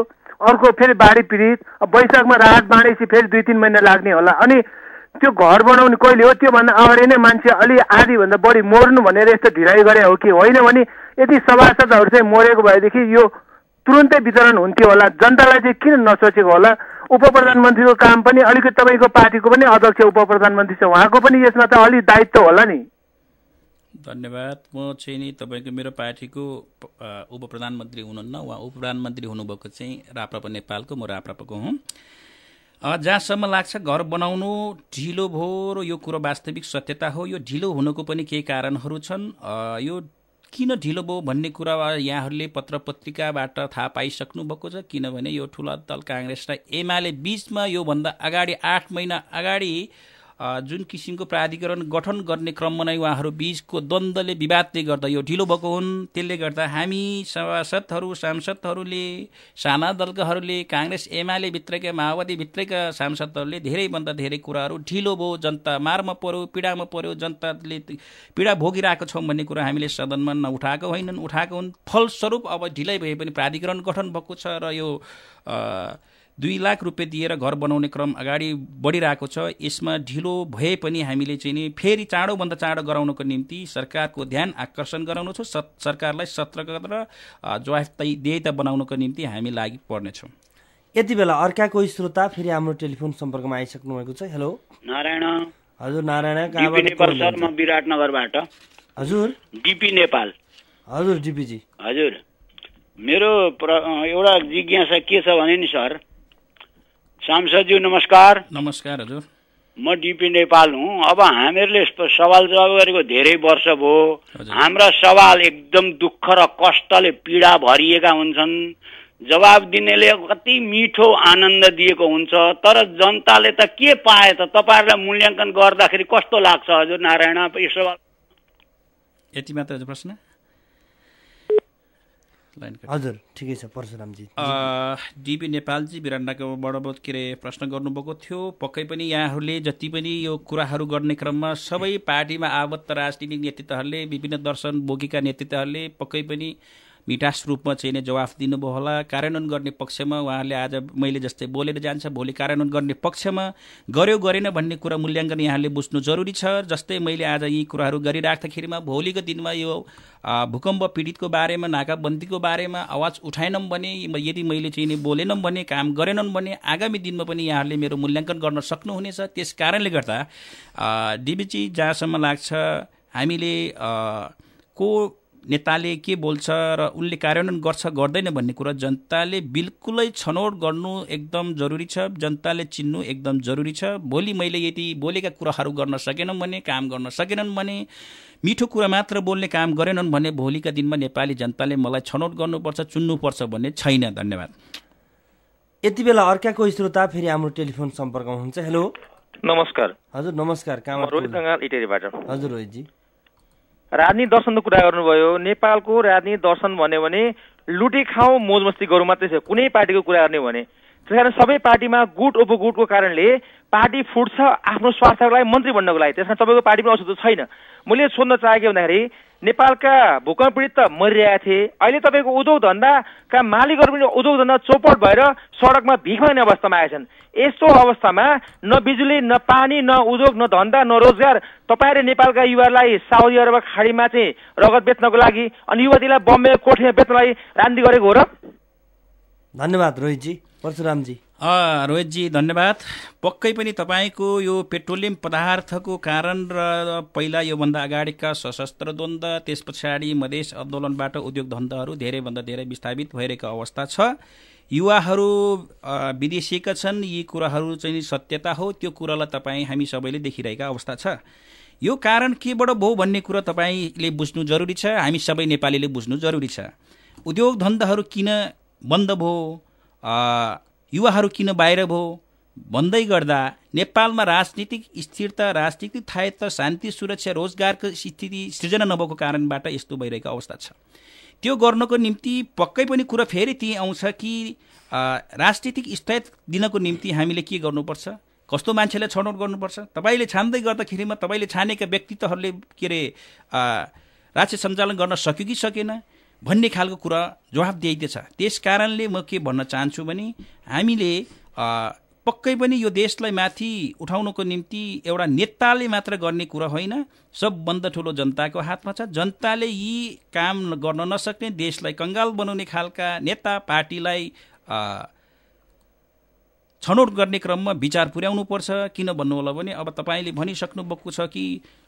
अर्को फेरि बाढी पीडित अब वैशाखमा राहत बाँडेपछि फेरि दुई तिन महिना लाग्ने होला अनि त्यो घर बनाउने कहिले हो त्योभन्दा अगाडि नै मान्छे अलि आधीभन्दा बढी मर्नु भनेर यस्तो ढिलाइ गरे हो कि होइन भने यदि सभासदहरू चाहिँ मरेको भएदेखि यो तुरन्तै वितरण हुन्थ्यो होला जनतालाई चाहिँ किन नसोचेको होला उप प्रधानमन्त्रीको काम पनि अलिकति तपाईँको पार्टीको पनि अध्यक्ष उप प्रधानमन्त्री छ उहाँको पनि यसमा त अलिक दायित्व होला नि धन्यवाद म चाहिँ नि तपाईँको मेरो पार्टीको उप प्रधानमन्त्री हुनुहुन्न उहाँ उप प्रधानमन्त्री हुनुभएको चाहिँ राप्रपा नेपालको म राप्रपाको हुँ जहाँसम्म लाग्छ घर बनाउनु ढिलो भयो र यो कुरो वास्तविक सत्यता हो यो ढिलो हुनुको पनि केही कारणहरू छन् यो किन ढिलो भयो भन्ने कुरा यहाँहरूले पत्र पत्रिकाबाट थाहा पाइसक्नु भएको छ किनभने यो ठुला दल काङ्ग्रेस र एमाले बिचमा योभन्दा अगाडि आठ महिना अगाडि जुन किसिमको प्राधिकरण गठन गर्ने क्रममा नै उहाँहरू बिचको द्वन्द्वले विवादले गर्दा यो ढिलो भएको हुन् त्यसले गर्दा हामी सभासदहरू सांसदहरूले साना दलकाहरूले काङ्ग्रेस एमाले भित्रका भित्रका सांसदहरूले धेरैभन्दा धेरै कुराहरू ढिलो भयो जनता मारमा पर्यो पीडामा पर्यो जनताले पीडा भोगिरहेको छौँ भन्ने कुरा हामीले सदनमा नउठाएको होइनन् उठाएको हुन् फलस्वरूप अब ढिलै भए पनि प्राधिकरण गठन भएको छ र यो दुई लाख रुपियाँ दिएर घर बनाउने क्रम अगाडि बढिरहेको छ यसमा ढिलो भए पनि हामीले चाहिँ नि फेरि चाँडोभन्दा चाँडो गराउनको निम्ति सरकारको ध्यान आकर्षण गराउनु छ सरकारलाई सतर्क र जवाफ देयता बनाउनको निम्ति हामी लागि पर्नेछौँ यति बेला अर्काको श्रोता फेरि हाम्रो टेलिफोन सम्पर्कमा आइसक्नु भएको छ हेलो नारायण हजुर नारायण सर म विराटनगरबाट हजुर डिपी नेपाल हजुर डिपीजी हजुर मेरो एउटा जिज्ञासा के छ भने नि सर सांसदज्यू नमस्कार नमस्कार हजुर म डिपी नेपाल हुँ अब हामीहरूले सवाल जवाब गरेको धेरै वर्ष भयो हाम्रा सवाल एकदम दुःख र कष्टले पीडा भरिएका हुन्छन् जवाब दिनेले कति मिठो आनन्द दिएको हुन्छ तर जनताले त के पाए त तपाईँहरूलाई मूल्याङ्कन गर्दाखेरि कस्तो लाग्छ हजुर नारायण यो सवाल यति मात्र प्रश्न हजुर ठिकै छ परशुरामजी डिपी नेपालजी विराटनगरबाट के अरे प्रश्न गर्नुभएको थियो पक्कै पनि यहाँहरूले जति पनि यो कुराहरू गर्ने क्रममा सबै पार्टीमा आबद्ध राजनीतिक नेतृत्वहरूले विभिन्न दर्शन बोकेका नेतृत्वहरूले पक्कै पनि मिठास रूपमा चाहिँ जवाफ दिनुभयो होला कार्यान्वयन गर्ने पक्षमा उहाँहरूले आज मैले जस्तै बोलेर जान्छ भोलि कार्यान्वयन गर्ने पक्षमा गर्यो गरेन भन्ने कुरा मूल्याङ्कन यहाँले बुझ्नु जरुरी छ जस्तै मैले आज यी कुराहरू गरिराख्दाखेरिमा भोलिको दिनमा यो भूकम्प पीडितको बारेमा नाकाबन्दीको बारेमा आवाज उठाएनौँ भने यदि मैले चाहिँ बोलेनौँ भने काम गरेनौँ भने आगामी दिनमा पनि यहाँहरूले मेरो मूल्याङ्कन गर्न सक्नुहुनेछ त्यस कारणले गर्दा डिबिची जहाँसम्म लाग्छ हामीले को नेताले के बोल्छ र उनले कार्यान्वयन गर्छ गर्दैन भन्ने कुरा जनताले बिल्कुलै छनौट गर्नु एकदम जरुरी छ जनताले चिन्नु एकदम जरुरी छ भोलि मैले यदि बोलेका कुराहरू गर्न सकेनौँ भने काम गर्न सकेनन् भने मिठो कुरा मात्र बोल्ने काम गरेनन् भने भोलिका दिनमा नेपाली जनताले मलाई छनौट गर्नुपर्छ चुन्नुपर्छ भन्ने छैन धन्यवाद यति बेला अर्काको श्रोता फेरि हाम्रो टेलिफोन सम्पर्कमा हुन्छ हेलो नमस्कार हजुर नमस्कार रोहित हजुर रोहितजी राजनीति दर्शनको कुरा गर्नुभयो नेपालको राजनीति दर्शन भन्यो भने लुटे खाउँ मोज मस्ती गरौँ मात्रै छ कुनै पार्टीको कुरा गर्ने भने त्यस कारण सबै पार्टीमा गुट उपगुटको कारणले पार्टी फुट्छ आफ्नो स्वार्थको लागि मन्त्री बन्नको लागि त्यस कारण तपाईँको पार्टी पनि अशुद्ध छैन मैले सोध्न चाहेको भन्दाखेरि नेपालका भूकम्प पीडित त मरिरहेका थिए अहिले तपाईँको उद्योग धन्दाका मालिकहरू पनि उद्योग धन्दा चौपट भएर सडकमा भिख माग्ने अवस्थामा आएछन् यस्तो अवस्थामा न बिजुली न पानी न उद्योग न धन्दा न रोजगार तपाईँ र नेपालका युवाहरूलाई साउदी अरब खाडीमा चाहिँ रगत बेच्नको लागि अनि युवतीलाई बम्बे कोठीमा बेच्नलाई रान्दी गरेको हो र धन्यवाद रोहितजी परशुरामजी रोहितजी धन्यवाद पक्कै पनि तपाईँको यो पेट्रोलियम पदार्थको कारण र पहिला योभन्दा अगाडिका सशस्त्र द्वन्द त्यस पछाडि मधेस आन्दोलनबाट उद्योग धन्दाहरू धेरैभन्दा धेरै विस्थापित भइरहेको अवस्था छ युवाहरू विदेशिएका छन् यी कुराहरू चाहिँ सत्यता हो त्यो कुरालाई तपाईँ हामी सबैले देखिरहेका अवस्था छ यो कारण केबाट भयो भन्ने कुरा तपाईँले बुझ्नु जरुरी छ हामी सबै नेपालीले बुझ्नु जरुरी छ उद्योग धन्दाहरू किन बन्द भयो युवाहरू किन बाहिर भयो भन्दै गर्दा नेपालमा राजनीतिक स्थिरता राजनीतिक थायत्व शान्ति सुरक्षा रोजगारको स्थिति सृजना नभएको कारणबाट यस्तो भइरहेको अवस्था छ त्यो गर्नको निम्ति पक्कै पनि कुरा फेरि त्यहीँ आउँछ कि राजनीतिक स्थायित दिनको निम्ति हामीले के गर्नुपर्छ कस्तो मान्छेलाई छनौट गर्नुपर्छ तपाईँले छान्दै गर्दाखेरिमा तपाईँले छानेका व्यक्तित्वहरूले के अरे राज्य सञ्चालन गर्न सक्यो कि सकेन भन्ने खालको कुरा जवाब दिइदिएछ त्यस कारणले म के भन्न चाहन्छु भने हामीले पक्कै पनि यो देशलाई माथि उठाउनको निम्ति एउटा नेताले मात्र गर्ने कुरा होइन सबभन्दा ठुलो जनताको हातमा छ जनताले यी काम गर्न नसक्ने देशलाई कङ्गाल बनाउने खालका नेता पार्टीलाई छनौट गर्ने क्रममा विचार पुर्याउनु पर्छ किन भन्नु होला भने अब तपाईँले भनिसक्नु भएको छ कि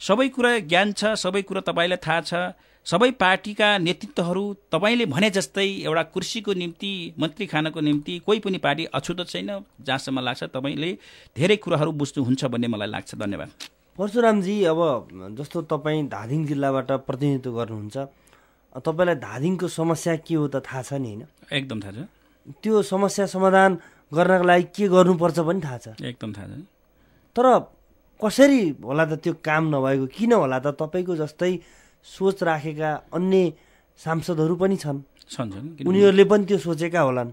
सबै कुरा ज्ञान छ सबै कुरा तपाईँलाई थाहा छ सबै पार्टीका नेतृत्वहरू तपाईँले भने जस्तै एउटा कुर्सीको निम्ति मन्त्री खानको निम्ति कोही पनि पार्टी अछुत छैन जहाँसम्म लाग्छ तपाईँले धेरै कुराहरू बुझ्नुहुन्छ भन्ने मलाई लाग्छ धन्यवाद परशुरामजी अब जस्तो तपाईँ धादिङ जिल्लाबाट प्रतिनिधित्व गर्नुहुन्छ तपाईँलाई धादिङको समस्या के हो त थाहा छ नि होइन एकदम थाहा छ त्यो समस्या समाधान गर्नको लागि के गर्नुपर्छ पनि थाहा छ एकदम थाहा छ तर कसरी होला त त्यो काम नभएको किन होला त तपाईँको जस्तै सोच राखेका अन्य सांसदहरू पनि छन् उनीहरूले पनि त्यो सोचेका होलान्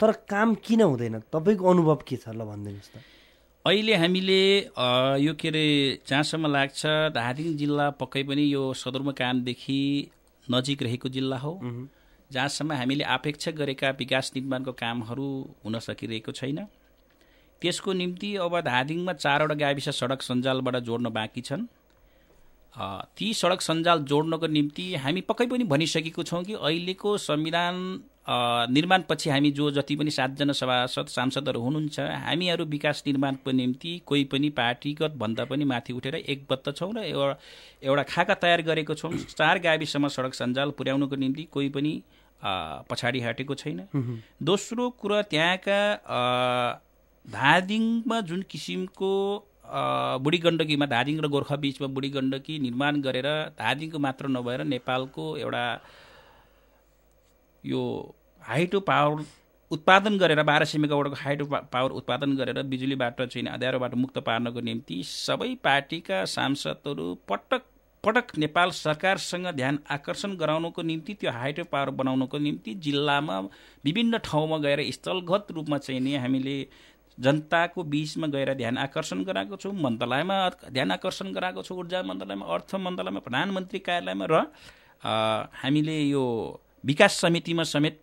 तर काम किन हुँदैन तपाईँको अनुभव के छ ल भनिदिनुहोस् त अहिले हामीले यो के अरे जहाँसम्म लाग्छ धादिङ जिल्ला पक्कै पनि यो सदरमुकामदेखि नजिक रहेको जिल्ला हो जहाँसम्म हामीले अपेक्षा गरेका विकास निर्माणको कामहरू हुन सकिरहेको छैन त्यसको निम्ति अब धादिङमा चारवटा गाविस सडक सञ्जालबाट जोड्न बाँकी छन् ती सडक सञ्जाल जोड्नको निम्ति हामी पक्कै पनि भनिसकेको छौँ कि अहिलेको संविधान निर्माणपछि हामी जो जति पनि सातजना सभासद सांसदहरू हुनुहुन्छ हामीहरू विकास निर्माणको निम्ति कोही पनि पार्टीगत भन्दा पनि माथि उठेर एकबद्ध छौँ र एउटा एउटा खाका तयार गरेको छौँ चार गाविसम्म सडक सञ्जाल पुर्याउनको निम्ति कोही पनि पछाडि हटेको छैन दोस्रो कुरा त्यहाँका धादिङमा जुन किसिमको बुढी गण्डकीमा धादिङ र गोर्खा बिचमा बुढी गण्डकी निर्माण गरेर धादिङको मात्र नभएर नेपालको एउटा यो हाइड्रो पावर उत्पादन गरेर बाह्र सय हाइटो हाइड्रो पावर उत्पादन गरेर बिजुलीबाट चाहिँ अध्यारोबाट मुक्त पार्नको निम्ति सबै पार्टीका सांसदहरू पटक पटक नेपाल सरकारसँग ध्यान आकर्षण गराउनको निम्ति त्यो हाइड्रो पावर बनाउनको निम्ति जिल्लामा विभिन्न ठाउँमा गएर स्थलगत रूपमा चाहिँ नि हामीले जनताको बिचमा गएर ध्यान आकर्षण गराएको छु मन्त्रालयमा ध्यान आकर्षण गराएको छु ऊर्जा मन्त्रालयमा अर्थ मन्त्रालयमा प्रधानमन्त्री कार्यालयमा र हामीले यो विकास समितिमा समेत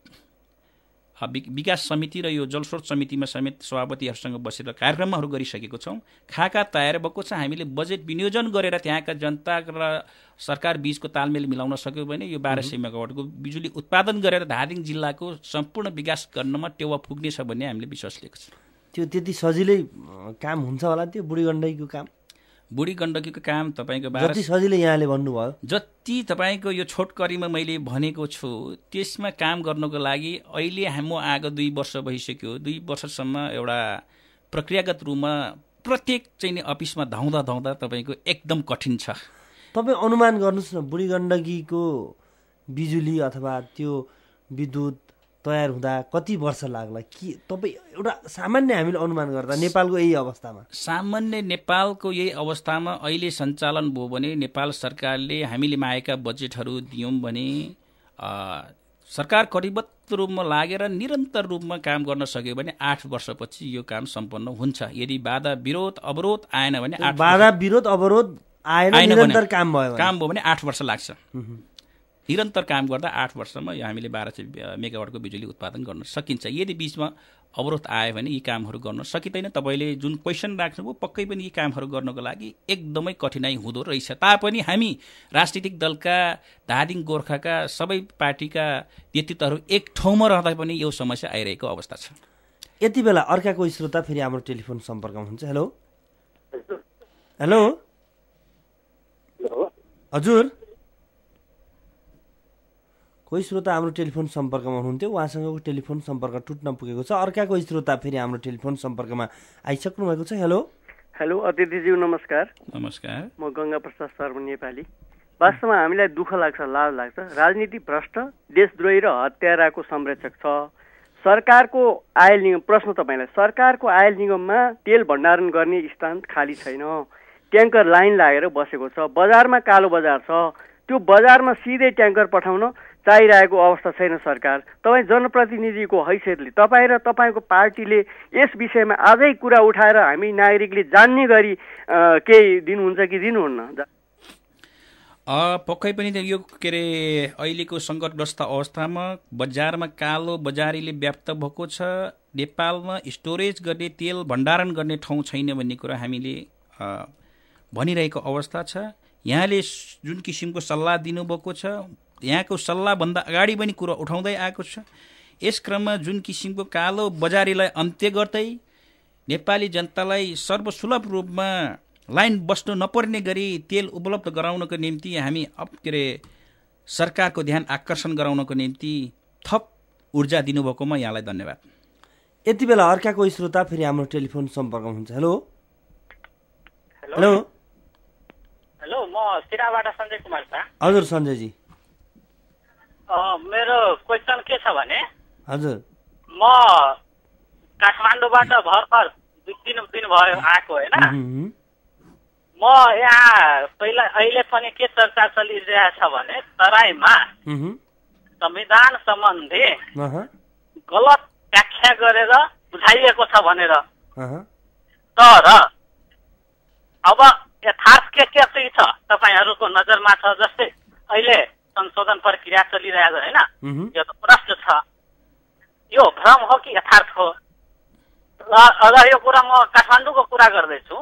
विकास समिति र यो जलस्रोत समितिमा समेत सभापतिहरूसँग बसेर कार्यक्रमहरू गरिसकेको छौँ खाका तयार भएको छ हामीले बजेट विनियोजन गरेर त्यहाँका जनता र सरकार बिचको तालमेल मिलाउन सक्यो भने यो बाह्र सय मेगावटको बिजुली उत्पादन गरेर धादिङ जिल्लाको सम्पूर्ण विकास गर्नमा टेवा पुग्नेछ भन्ने हामीले विश्वास लिएको छौँ त्यो त्यति सजिलै काम हुन्छ होला त्यो बुढी गण्डकीको काम बुढी गण्डकीको काम तपाईँको जति सजिलै यहाँले भन्नुभयो जति तपाईँको यो छोटकरीमा मैले भनेको छु त्यसमा काम गर्नको लागि अहिले म आगो दुई वर्ष भइसक्यो दुई वर्षसम्म एउटा प्रक्रियागत रूपमा प्रत्येक चाहिँ नि अफिसमा धाउँदा धाउँदा तपाईँको एकदम कठिन छ तपाईँ अनुमान गर्नुहोस् न बुढी गण्डकीको बिजुली अथवा त्यो विद्युत तयार हुँदा कति वर्ष लाग्ला के तपाईँ एउटा सामान्य हामीले अनुमान गर्दा नेपालको यही अवस्थामा सामान्य नेपालको यही अवस्थामा अहिले सञ्चालन भयो भने नेपाल सरकारले हामीले मागेका बजेटहरू दियौँ भने सरकार करिबत रूपमा लागेर निरन्तर रूपमा काम गर्न सक्यो भने आठ वर्षपछि यो काम सम्पन्न हुन्छ यदि बाधा विरोध अवरोध आएन भने बाधा विरोध अवरोध आएन निरन्तर काम भयो काम भयो भने आठ वर्ष लाग्छ निरन्तर काम गर्दा आठ वर्षमा यो हामीले बाह्र सय मेगावाटको बिजुली उत्पादन गर्न सकिन्छ यदि बिचमा अवरोध आयो भने यी कामहरू गर्न सकिँदैन तपाईँले जुन क्वेसन राख्नुभयो पक्कै पनि यी कामहरू गर्नको लागि एकदमै कठिनाइ हुँदो रहेछ तापनि हामी राजनीतिक दलका धादिङ गोर्खाका सबै पार्टीका नेतृत्वहरू एक ठाउँमा रहँदा पनि यो समस्या आइरहेको अवस्था छ यति बेला अर्काको श्रोता फेरि हाम्रो टेलिफोन सम्पर्कमा हुन्छ हेलो हेलो हजुर कोही श्रोता हाम्रो टेलिफोन सम्पर्कमा हुनुहुन्थ्यो उहाँसँगको टेलिफोन सम्पर्क टुट्न पुगेको छ अर्काको श्रोता फेरि हाम्रो टेलिफोन सम्पर्कमा आइसक्नु भएको छ हेलो हेलो अतिथिज्यू नमस्कार नमस्कार म गङ्गा प्रसाद शर्मा नेपाली वास्तवमा हामीलाई दुःख लाग्छ लाज लाग्छ राजनीति भ्रष्ट देशद्रोही र हत्याराको संरक्षक छ सरकारको आयल निगम प्रश्न तपाईँलाई सरकारको आयल निगममा तेल भण्डारण गर्ने स्थान खाली छैन ट्याङ्कर लाइन लागेर बसेको छ बजारमा कालो बजार छ त्यो बजारमा सिधै ट्याङ्कर पठाउन चाहिरहेको अवस्था छैन सरकार तपाईँ जनप्रतिनिधिको हैसियतले तपाईँ र तपाईँको पार्टीले यस विषयमा आजै कुरा उठाएर हामी नागरिकले जान्ने गरी केही दिनुहुन्छ कि दिनुहुन्न पक्कै पनि यो के अरे अहिलेको सङ्कटग्रस्त अवस्थामा बजारमा कालो बजारीले व्याप्त भएको छ नेपालमा स्टोरेज गर्ने तेल भण्डारण गर्ने ठाउँ छैन भन्ने कुरा हामीले भनिरहेको अवस्था छ यहाँले जुन किसिमको सल्लाह दिनुभएको छ यहाँको सल्लाहभन्दा अगाडि पनि कुरो उठाउँदै आएको छ यस क्रममा जुन किसिमको कालो बजारीलाई अन्त्य गर्दै नेपाली जनतालाई सर्वसुलभ रूपमा लाइन बस्नु नपर्ने गरी तेल उपलब्ध गराउनको निम्ति हामी अप के अरे सरकारको ध्यान आकर्षण गराउनको निम्ति थप ऊर्जा दिनुभएकोमा यहाँलाई धन्यवाद यति बेला अर्काको श्रोता फेरि हाम्रो टेलिफोन सम्पर्कमा हुन्छ हेलो हेलो हेलो म सिराबाट सञ्जय कुमार हजुर सञ्जयजी मेरो क्वेसन के छ भने हजुर म काठमाडौँबाट भर्खर दुई तिन दिन भयो आएको होइन म यहाँ पहिला अहिले पनि के चर्चा चलिरहेछ भने तराईमा संविधान सम्बन्धी गलत व्याख्या गरेर बुझाइएको छ भनेर तर अब यथार्थ के के चाहिँ छ तपाईँहरूको नजरमा छ जस्तै अहिले संशोधन प्रक्रिया चलिरहेको छ होइन यो त प्रश्न छ यो भ्रम हो कि यथार्थ हो र अगर यो कुरा म काठमाडौँको कुरा गर्दैछु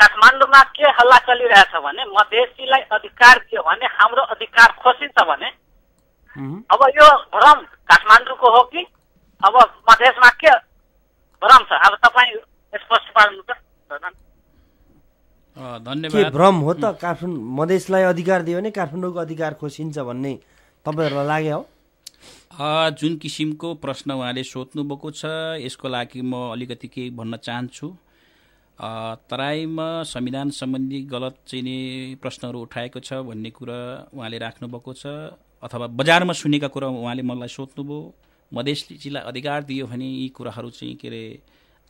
काठमाडौँमा के हल्ला चलिरहेछ भने मधेसीलाई अधिकार दियो भने हाम्रो अधिकार खोसिन्छ भने अब यो भ्रम काठमाडौँको हो कि अब धन्यवाद भ्रम हो त काठमाडौँ मधेसलाई अधिकार दियो भने काठमाडौँको अधिकार खोसिन्छ भन्ने तपाईँहरूलाई लाग्यो हो जुन किसिमको प्रश्न उहाँले सोध्नुभएको छ यसको लागि म अलिकति के भन्न चाहन्छु तराईमा संविधान सम्बन्धी गलत चाहिँ प्रश्नहरू उठाएको छ भन्ने कुरा उहाँले राख्नुभएको छ अथवा बजारमा सुनेका कुरा उहाँले मलाई सोध्नुभयो मधेसले जिल्ला अधिकार दियो भने यी कुराहरू चाहिँ के अरे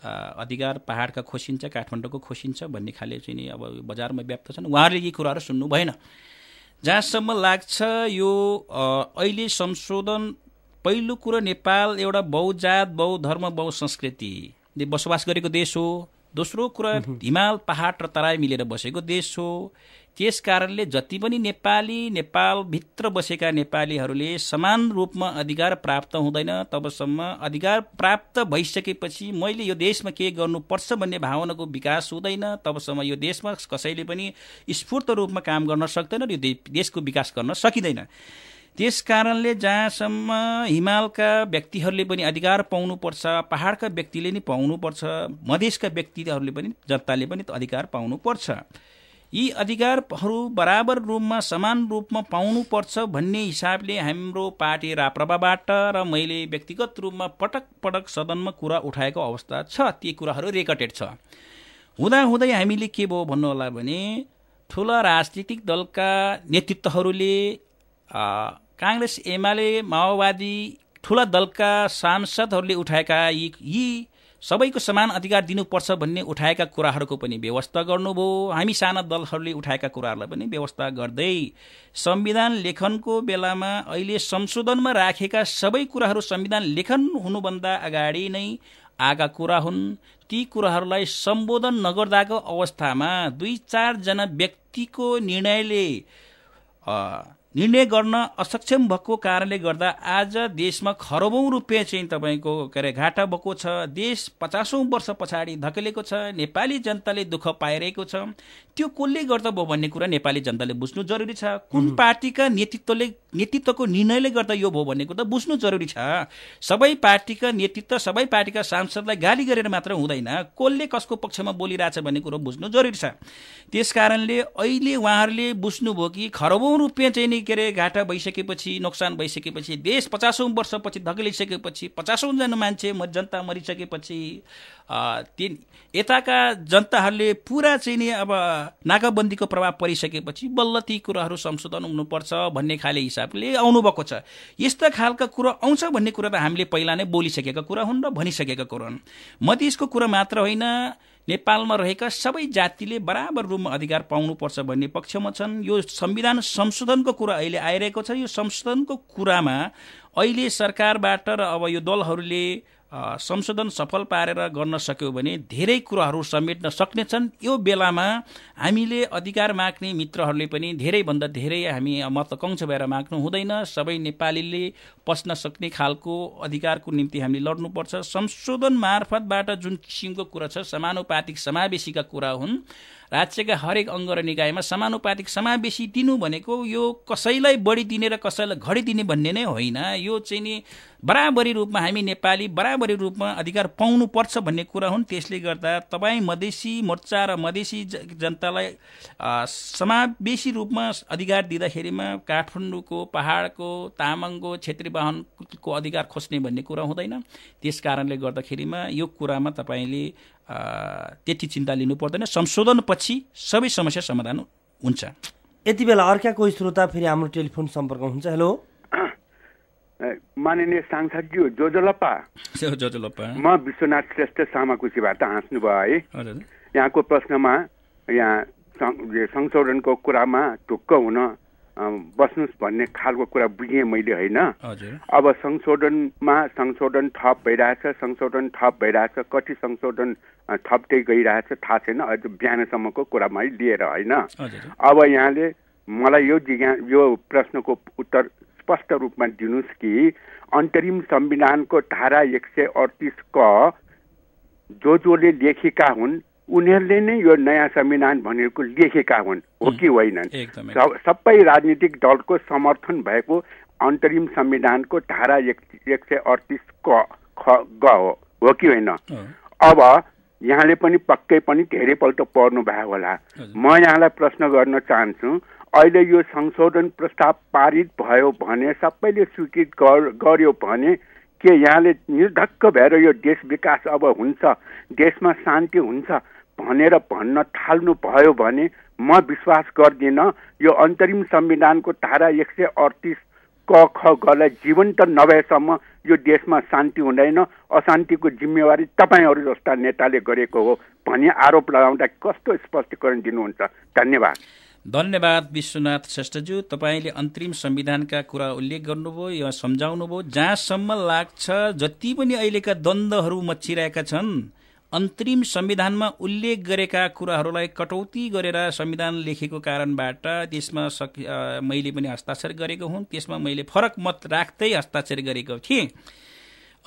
अधिकार पाहाडका खोसिन्छ काठमाडौँको खोसिन्छ भन्ने खाले चाहिँ नि अब बजारमा व्याप्त छन् उहाँहरूले यी कुराहरू सुन्नु भएन जहाँसम्म लाग्छ यो अहिले संशोधन पहिलो कुरो नेपाल एउटा बहुजात बहुधर्म बहुसंस्कृतिले बसोबास गरेको देश हो दोस्रो कुरा हिमाल पहाड र तराई मिलेर बसेको देश हो त्यस कारणले जति पनि नेपाली नेपालभित्र बसेका नेपालीहरूले समान रूपमा अधिकार प्राप्त हुँदैन तबसम्म अधिकार प्राप्त भइसकेपछि मैले यो देशमा के गर्नुपर्छ भन्ने भावनाको विकास हुँदैन तबसम्म यो देशमा कसैले पनि स्फूर्त रूपमा काम गर्न सक्दैन यो देशको विकास गर्न सकिँदैन त्यस कारणले जहाँसम्म हिमालका व्यक्तिहरूले पनि अधिकार पाउनुपर्छ पहाडका व्यक्तिले नि पाउनुपर्छ मधेसका व्यक्तिहरूले पनि जनताले पनि अधिकार पाउनुपर्छ यी अधिकारहरू बराबर रूपमा समान रूपमा पाउनुपर्छ भन्ने हिसाबले हाम्रो पार्टी राप्रपाबाट र मैले व्यक्तिगत रूपमा पटक पटक सदनमा कुरा उठाएको अवस्था छ ती कुराहरू रेकर्डेड छ हुँदाहुँदै हामीले के भयो भन्नु होला भने ठुला राजनीतिक दलका नेतृत्वहरूले काङ्ग्रेस एमाले माओवादी ठुला दलका सांसदहरूले उठाएका यी यी सबैको समान अधिकार दिनुपर्छ भन्ने उठाएका कुराहरूको पनि व्यवस्था गर्नुभयो हामी साना दलहरूले उठाएका कुराहरूलाई पनि व्यवस्था गर्दै संविधान लेखनको बेलामा अहिले संशोधनमा राखेका सबै कुराहरू संविधान लेखन हुनुभन्दा अगाडि नै आएका कुरा हुन् ती कुराहरूलाई सम्बोधन नगर्दाको अवस्थामा दुई चारजना व्यक्तिको निर्णयले निर्णय गर्न असक्षम भएको कारणले गर्दा आज देशमा खरबौँ रुपियाँ चाहिँ तपाईँको के अरे घाटा भएको छ देश पचासौँ वर्ष पछाडि धकेलेको छ नेपाली जनताले दुःख पाइरहेको छ त्यो कसले गर्दा भयो भन्ने कुरा नेपाली जनताले बुझ्नु जरुरी छ कुन पार्टीका नेतृत्वले नेतृत्वको निर्णयले गर्दा यो भयो भन्ने कुरा त बुझ्नु जरुरी छ सबै पार्टीका नेतृत्व सबै पार्टीका सांसदलाई गाली गरेर मात्र हुँदैन कसले कसको पक्षमा बोलिरहेछ भन्ने कुरो बुझ्नु जरुरी छ त्यस कारणले अहिले उहाँहरूले बुझ्नुभयो कि खरबौँ रुपियाँ चाहिँ नि के अरे घाटा भइसकेपछि नोक्सान भइसकेपछि देश पचासौँ वर्षपछि धकलिसकेपछि पचासौँजना मान्छे जनता मरिसकेपछि यताका जनताहरूले पुरा चाहिँ नि अब नाकाबन्दीको प्रभाव परिसकेपछि बल्ल ती कुराहरू संशोधन हुनुपर्छ भन्ने खाले हिसाबले आउनुभएको छ यस्ता खालका कुरा आउँछ भन्ने कुरा त हामीले पहिला नै बोलिसकेका कुरा हुन् र भनिसकेका कुरा हुन् मधेसको कुरा मात्र होइन नेपालमा रहेका सबै जातिले बराबर रूपमा अधिकार पाउनुपर्छ भन्ने पक्षमा छन् यो संविधान संशोधनको कुरा अहिले आइरहेको छ यो संशोधनको कुरामा अहिले सरकारबाट र अब यो दलहरूले संशोधन सफल पारेर गर्न सक्यो भने धेरै कुराहरू समेट्न सक्नेछन् यो बेलामा हामीले अधिकार माग्ने मित्रहरूले पनि धेरैभन्दा धेरै हामी महत्त्वकाङ्क्ष भएर माग्नु हुँदैन सबै नेपालीले पस्न सक्ने खालको अधिकारको निम्ति हामीले लड्नुपर्छ संशोधन मार्फतबाट जुन किसिमको कुरा छ समानुपातिक समावेशीका कुरा हुन् राज्यका हरेक अङ्ग र निकायमा समानुपातिक समावेशी दिनु भनेको यो कसैलाई बढी दिने र कसैलाई घडी दिने भन्ने नै होइन यो चाहिँ नि बराबरी रूपमा हामी नेपाली बराबरी रूपमा अधिकार पाउनुपर्छ भन्ने कुरा हुन् त्यसले गर्दा तपाईँ मधेसी मोर्चा र मधेसी जनतालाई समावेशी रूपमा अधिकार दिँदाखेरिमा काठमाडौँको पहाडको तामाङको क्षेत्री वाहनको अधिकार खोज्ने भन्ने कुरा हुँदैन त्यस कारणले गर्दाखेरिमा यो कुरामा तपाईँले त्यति चिन्ता लिनु पर्दैन संशोधनपछि सबै समस्या समाधान हुन्छ यति बेला अर्काको श्रोता फेरि हाम्रो टेलिफोन सम्पर्क हुन्छ हेलो माननीय सांसदज्यू जोजोलप्पा जोजोलप्पा म विश्वनाथ श्रेष्ठ सामाकुसीबाट भयो है यहाँको प्रश्नमा यहाँ संशोधनको कुरामा ढुक्क हुन बस्नुहोस् भन्ने खालको कुरा बुझेँ मैले होइन अब संशोधनमा संशोधन थप भइरहेछ संशोधन थप भइरहेछ कति संशोधन थप्दै गइरहेछ थाहा छैन अझ बिहानसम्मको मैले लिएर होइन अब यहाँले मलाई यो जिज्ञा यो प्रश्नको उत्तर स्पष्ट रूपमा दिनुहोस् कि अन्तरिम संविधानको धारा एक सय अडतिस क जो जोले लेखेका हुन् उनीहरूले नै यो नयाँ संविधान भनेको लेखेका हुन् हो कि होइनन् सबै राजनीतिक दलको समर्थन भएको अन्तरिम संविधानको धारा एक एक सय अडतिस क ख ग हो कि होइन अब यहाँले पनि पक्कै पनि धेरैपल्ट पढ्नु भएको होला म यहाँलाई प्रश्न गर्न चाहन्छु अहिले यो संशोधन प्रस्ताव पारित भयो भने सबैले स्वीकृत गर्यो भने के यहाँले निर्धक्क भएर यो देश विकास अब हुन्छ देशमा शान्ति हुन्छ भनेर भन्न थाल्नु भयो भने म विश्वास गर्दिनँ यो अन्तरिम संविधानको धारा एक सय अडतिस क ख गलाई जीवन्त नभएसम्म यो देशमा शान्ति हुँदैन अशान्तिको जिम्मेवारी तपाईँहरू जस्ता नेताले गरेको हो भन्ने आरोप लगाउँदा कस्तो स्पष्टीकरण दिनुहुन्छ धन्यवाद धन्यवाद विश्वनाथ श्रेष्ठज्यू तपाईँले अन्तरिम संविधानका कुरा उल्लेख गर्नुभयो या सम्झाउनुभयो जहाँसम्म लाग्छ जति पनि अहिलेका द्वन्द्वहरू मच्छिरहेका छन् अन्तरिम संविधानमा उल्लेख गरेका कुराहरूलाई कटौती गरेर संविधान लेखेको कारणबाट त्यसमा सकि मैले पनि हस्ताक्षर गरेको हुँ त्यसमा मैले फरक मत राख्दै हस्ताक्षर गरेको थिएँ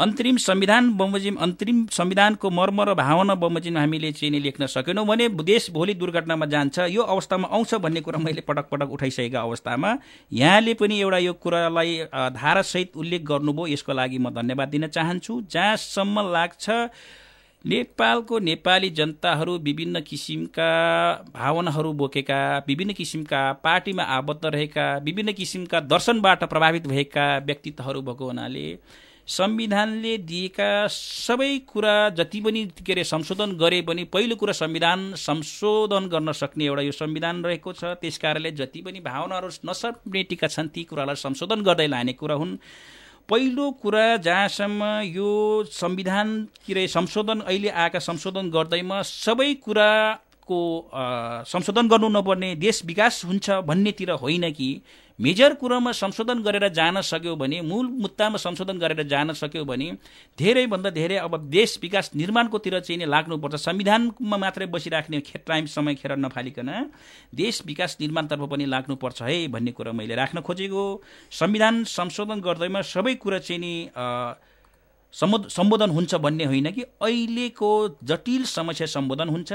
अन्तरिम संविधान बमोजिम अन्तरिम संविधानको मर्म र भावना बमोजिम हामीले चाहिँ लेख्न सकेनौँ भने देश भोलि दुर्घटनामा जान्छ यो अवस्थामा आउँछ भन्ने कुरा मैले पटक पटक उठाइसकेको अवस्थामा यहाँले पनि एउटा यो कुरालाई धारासहित उल्लेख गर्नुभयो यसको लागि म धन्यवाद दिन चाहन्छु जहाँसम्म लाग्छ नेपालको नेपाली जनताहरू विभिन्न किसिमका भावनाहरू बोकेका विभिन्न किसिमका पार्टीमा आबद्ध रहेका विभिन्न किसिमका दर्शनबाट प्रभावित भएका व्यक्तित्वहरू भएको हुनाले संविधानले दिएका सबै कुरा जति पनि के अरे संशोधन गरे पनि पहिलो कुरा संविधान संशोधन गर्न सक्ने एउटा यो संविधान रहेको छ त्यस कारणले जति पनि भावनाहरू नसक्ने टिका छन् ती कुरालाई संशोधन गर्दै लाने कुरा हुन् पहिलो कुरा जहाँसम्म यो संविधान के अरे संशोधन अहिले आएका संशोधन गर्दैमा सबै कुराको संशोधन गर्नु नपर्ने देश विकास हुन्छ भन्नेतिर होइन कि मेजर कुरोमा संशोधन गरेर जान सक्यो भने मूल मुद्दामा संशोधन गरेर जान सक्यो भने धेरैभन्दा धेरै अब देश विकास निर्माणकोतिर चाहिँ लाग्नुपर्छ संविधानमा मात्रै बसिराख्ने टाइम समय खेर नफालिकन देश विकास निर्माणतर्फ पनि लाग्नुपर्छ है भन्ने कुरा मैले राख्न खोजेको संविधान संशोधन गर्दैमा सबै कुरा चाहिँ नि सम्बोधन हुन्छ भन्ने होइन कि अहिलेको जटिल समस्या सम्बोधन हुन्छ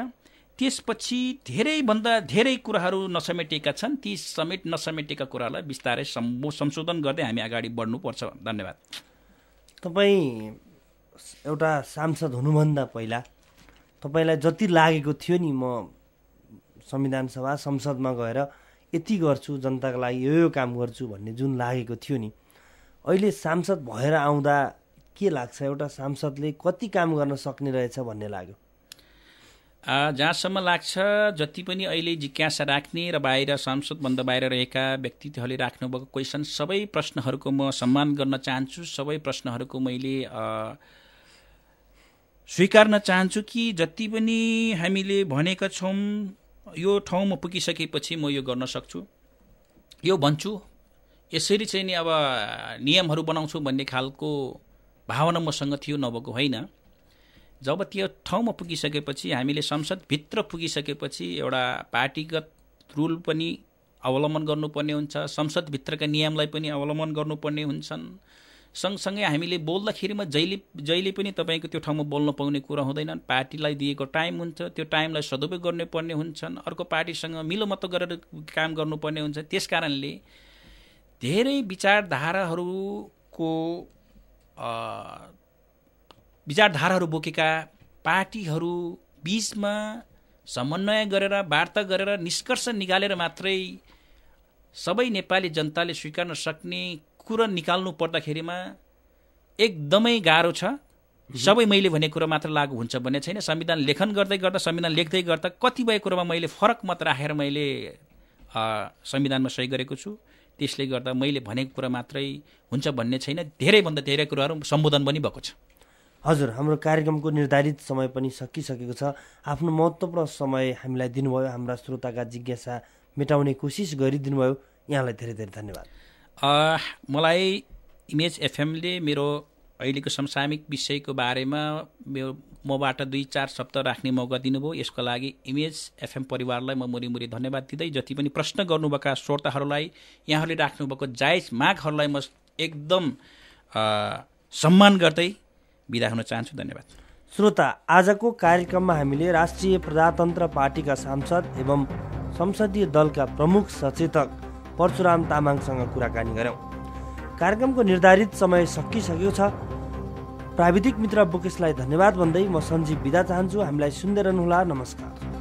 त्यसपछि धेरैभन्दा धेरै कुराहरू नसमेटेका छन् ती समेट नसमेटेका कुरालाई बिस्तारै संशोधन गर्दै हामी अगाडि बढ्नुपर्छ धन्यवाद तपाईँ एउटा सांसद हुनुभन्दा पहिला तपाईँलाई जति लागेको थियो नि म संविधान सभा संसदमा गएर यति गर्छु जनताको लागि यो यो काम गर्छु भन्ने जुन लागेको थियो नि अहिले सांसद भएर आउँदा के लाग्छ एउटा सांसदले कति काम गर्न सक्ने रहेछ भन्ने लाग्यो जहाँसम्म लाग्छ जति पनि अहिले जिज्ञासा राख्ने र बाहिर संसदभन्दा बाहिर रहेका व्यक्तित्वहरूले राख्नुभएको क्वेसन सबै प्रश्नहरूको म सम्मान गर्न चाहन्छु सबै प्रश्नहरूको मैले स्वीकार्न चाहन्छु कि जति पनि हामीले भनेका छौँ यो ठाउँमा पुगिसकेपछि म यो गर्न सक्छु यो भन्छु यसरी चाहिँ नि अब नियमहरू बनाउँछु भन्ने खालको भावना मसँग थियो नभएको होइन जब त्यो ठाउँमा पुगिसकेपछि हामीले संसदभित्र पुगिसकेपछि एउटा पार्टीगत रुल पनि अवलम्बन गर्नुपर्ने हुन्छ संसदभित्रका नियमलाई पनि अवलम्बन गर्नुपर्ने हुन्छन् सँगसँगै हामीले बोल्दाखेरिमा जहिले जहिले पनि तपाईँको त्यो ठाउँमा बोल्न पाउने कुरा हुँदैनन् पार्टीलाई दिएको टाइम हुन्छ त्यो टाइमलाई सदुपयोग गर्नुपर्ने हुन्छन् अर्को पार्टीसँग मिलोमतो गरेर काम गर्नुपर्ने हुन्छ त्यस कारणले धेरै विचारधाराहरूको विचारधाराहरू बोकेका पार्टीहरू बिचमा समन्वय गरेर वार्ता गरेर निष्कर्ष निकालेर मात्रै सबै नेपाली जनताले स्वीकार्न सक्ने कुरो निकाल्नु पर्दाखेरिमा एकदमै गाह्रो छ सबै मैले भने कुरा मात्र लागु हुन्छ भन्ने छैन संविधान लेखन गर्दै गर्दा संविधान लेख्दै गर्दा कतिपय कुरोमा मैले फरक मत राखेर मैले संविधानमा सही गरेको छु त्यसले गर्दा मैले भनेको कुरा मात्रै हुन्छ भन्ने छैन धेरैभन्दा धेरै कुराहरू सम्बोधन पनि भएको छ हजुर हाम्रो कार्यक्रमको निर्धारित समय पनि सकिसकेको छ आफ्नो महत्त्वपूर्ण समय हामीलाई दिनुभयो हाम्रा श्रोताका जिज्ञासा मेटाउने कोसिस गरिदिनुभयो यहाँलाई धेरै धेरै धन्यवाद मलाई इमेज एफएमले मेरो अहिलेको समसामयिक विषयको बारेमा मेरो मबाट दुई चार शब्द राख्ने मौका दिनुभयो यसको लागि इमेज एफएम परिवारलाई म मुरीमुरी धन्यवाद दिँदै जति पनि प्रश्न गर्नुभएका श्रोताहरूलाई यहाँहरूले राख्नुभएको जायज मागहरूलाई म एकदम सम्मान गर्दै बिदा हुन चाहन्छु धन्यवाद श्रोता आजको कार्यक्रममा हामीले राष्ट्रिय प्रजातन्त्र पार्टीका सांसद एवं संसदीय दलका प्रमुख सचेतक परशुराम तामाङसँग कुराकानी गऱ्यौँ कार्यक्रमको निर्धारित समय सकिसकेको छ प्राविधिक मित्र बुकेशलाई धन्यवाद भन्दै म सञ्जीव बिदा चाहन्छु हामीलाई सुन्दै रहनुहोला नमस्कार